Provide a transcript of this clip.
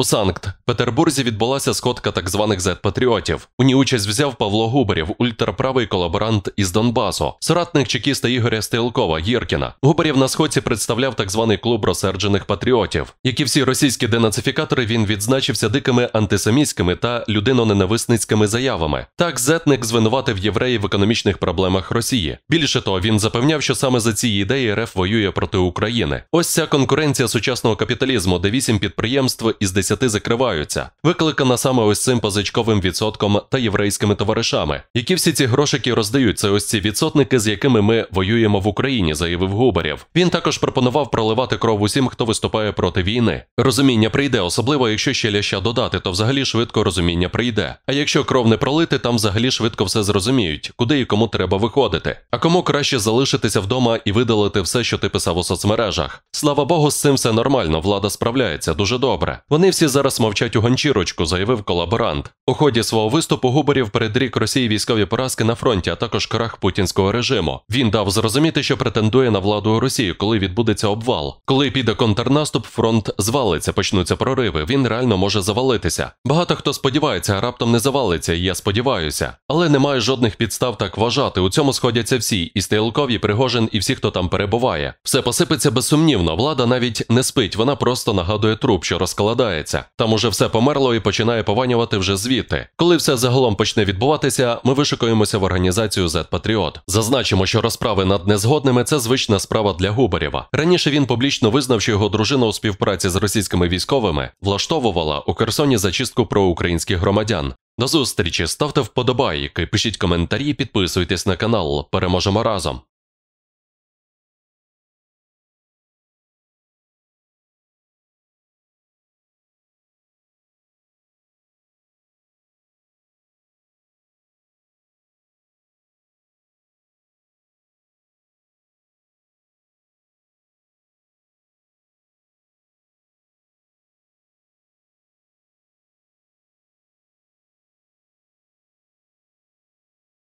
У Санкт-Петербурзі відбулася скотка так званих зет-патріотів. У ній участь взяв Павло Губарів, ультраправий колаборант із Донбасу, соратник чекіста Ігоря Стелкова Гіркіна. Губарів на сходці представляв так званий клуб розсерджених патріотів. Як і всі російські денацифікатори, він відзначився дикими антисемітськими та людиноненависницькими заявами. Так, зетник звинуватив євреїв в економічних проблемах Росії. Більше того, він запевняв, що саме за ці ідеї РФ воює проти України. Ось ця конкуренція сучасного капіталізму, де вісім підприємств із 10 10 закриваються, викликана саме ось цим позичковим відсотком та єврейськими товаришами, які всі ці грошики роздають. Це ось ці відсотники, з якими ми воюємо в Україні, заявив Губарєв. Він також пропонував проливати кров усім, хто виступає проти війни. Розуміння прийде, особливо якщо ще ляща додати, то взагалі швидко розуміння прийде. А якщо кров не пролити, там взагалі швидко все зрозуміють, куди і кому треба виходити. А кому краще залишитися вдома і видалити все, що ти писав у соцмережах. Слава Богу, з цим все нормально. Влада справляється дуже добре. Вони всі всі зараз мовчать у ганчірочку, заявив колаборант. У ході свого виступу Губарів передрік Росії військові поразки на фронті, а також крах путінського режиму. Він дав зрозуміти, що претендує на владу у Росії, коли відбудеться обвал. Коли піде контрнаступ, фронт звалиться, почнуться прориви. Він реально може завалитися. Багато хто сподівається, а раптом не завалиться, і я сподіваюся. Але немає жодних підстав так вважати. У цьому сходяться всі: і Стейлков, і Пригожин, і всі, хто там перебуває. Все посипеться безсумнівно. Влада навіть не спить, вона просто нагадує труп, що розкладається здається, там уже все померло і починає пованювати вже звідти. Коли все загалом почне відбуватися, ми вишикуємося в організацію z Патріот. Зазначимо, що розправи над незгодними це звична справа для Губарєва. Раніше він публічно визнав, що його дружина у співпраці з російськими військовими влаштовувала у Херсоні зачистку проукраїнських громадян. До зустрічі ставте вподобайки, пишіть коментарі, підписуйтесь на канал. Переможемо разом.